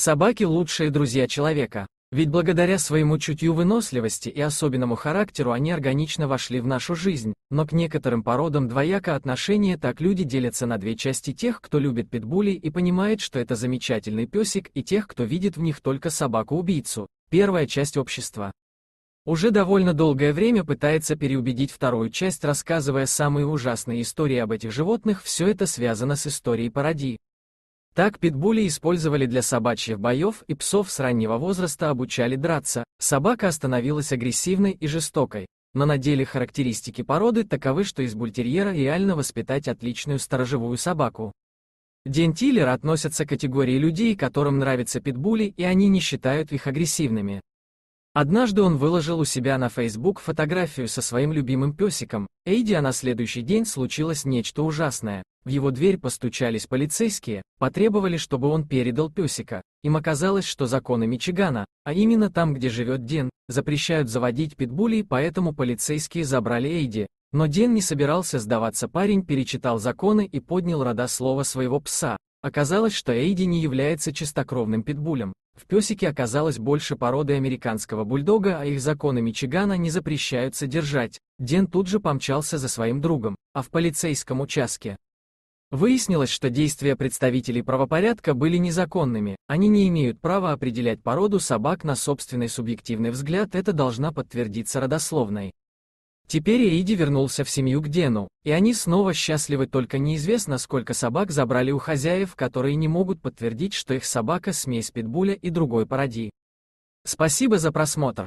Собаки – лучшие друзья человека. Ведь благодаря своему чутью выносливости и особенному характеру они органично вошли в нашу жизнь, но к некоторым породам двояко отношение так люди делятся на две части тех, кто любит питбулей и понимает, что это замечательный песик, и тех, кто видит в них только собаку-убийцу. Первая часть общества. Уже довольно долгое время пытается переубедить вторую часть, рассказывая самые ужасные истории об этих животных, все это связано с историей пародии. Так питбули использовали для собачьих боев и псов с раннего возраста обучали драться. Собака остановилась агрессивной и жестокой. Но на деле характеристики породы таковы, что из бультерьера реально воспитать отличную сторожевую собаку. Дентиллер относятся к категории людей, которым нравятся питбули, и они не считают их агрессивными. Однажды он выложил у себя на Facebook фотографию со своим любимым песиком. Эйди, а на следующий день случилось нечто ужасное. В его дверь постучались полицейские, потребовали, чтобы он передал песика. Им оказалось, что законы Мичигана, а именно там, где живет Ден, запрещают заводить питбулей, поэтому полицейские забрали Эйди. Но Ден не собирался сдаваться, парень перечитал законы и поднял рода своего пса. Оказалось, что Эйди не является чистокровным питбулем. В песике оказалось больше породы американского бульдога, а их законы Мичигана не запрещают содержать. Ден тут же помчался за своим другом, а в полицейском участке Выяснилось, что действия представителей правопорядка были незаконными, они не имеют права определять породу собак на собственный субъективный взгляд, это должна подтвердиться родословной. Теперь Эйди вернулся в семью к Дену, и они снова счастливы, только неизвестно, сколько собак забрали у хозяев, которые не могут подтвердить, что их собака смесь питбуля и другой пародии. Спасибо за просмотр.